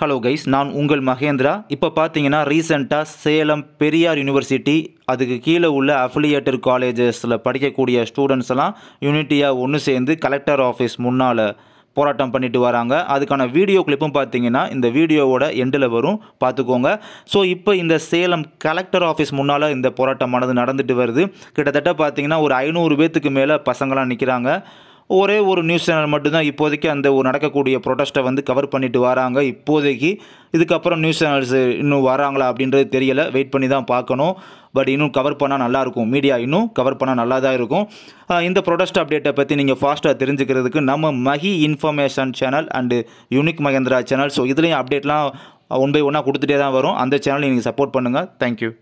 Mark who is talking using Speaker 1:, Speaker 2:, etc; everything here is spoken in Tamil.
Speaker 1: ஹலோ கைஸ் நான் உங்கள் மகேந்திரா இப்போ பார்த்தீங்கன்னா ரீசெண்டாக சேலம் பெரியார் யூனிவர்சிட்டி அதுக்கு கீழே உள்ள அஃபிலியேட்டட் காலேஜஸில் படிக்கக்கூடிய ஸ்டூடெண்ட்ஸ் எல்லாம் யூனிட்டியாக ஒன்று சேர்ந்து கலெக்டர் ஆஃபீஸ் முன்னால் போராட்டம் பண்ணிட்டு வராங்க அதுக்கான வீடியோ கிளிப்பும் பார்த்தீங்கன்னா இந்த வீடியோவோட எண்டில் வரும் பார்த்துக்கோங்க ஸோ இப்போ இந்த சேலம் கலெக்டர் ஆஃபீஸ் முன்னால் இந்த போராட்டமானது நடந்துட்டு வருது கிட்டத்தட்ட பார்த்தீங்கன்னா ஒரு ஐநூறு பேத்துக்கு மேலே பசங்களாம் நிற்கிறாங்க ஒரே ஒரு நியூஸ் சேனல் மட்டும்தான் இப்போதைக்கு அந்த ஒரு நடக்கக்கூடிய ப்ரொட்டஸ்ட்டை வந்து கவர் பண்ணிட்டு வராங்க இப்போதைக்கு இதுக்கப்புறம் நியூஸ் சேனல்ஸ் இன்னும் வராங்களா அப்படின்றது தெரியலை வெயிட் பண்ணி தான் பார்க்கணும் பட் இன்னும் கவர் பண்ணால் நல்லாயிருக்கும் மீடியா இன்னும் கவர் பண்ணால் நல்லா தான் இருக்கும் இந்த ப்ரொடக்ட் அப்டேட்டை பற்றி நீங்கள் ஃபாஸ்ட்டாக தெரிஞ்சுக்கிறதுக்கு நம்ம Mahi information channel and unique Mahendra channel so இதுலேயும் அப்டேட்லாம் ஒன் பை ஒன்னாக கொடுத்துட்டே தான் வரும் அந்த சேனலையும் நீங்கள் சப்போர்ட் பண்ணுங்கள் தேங்க்யூ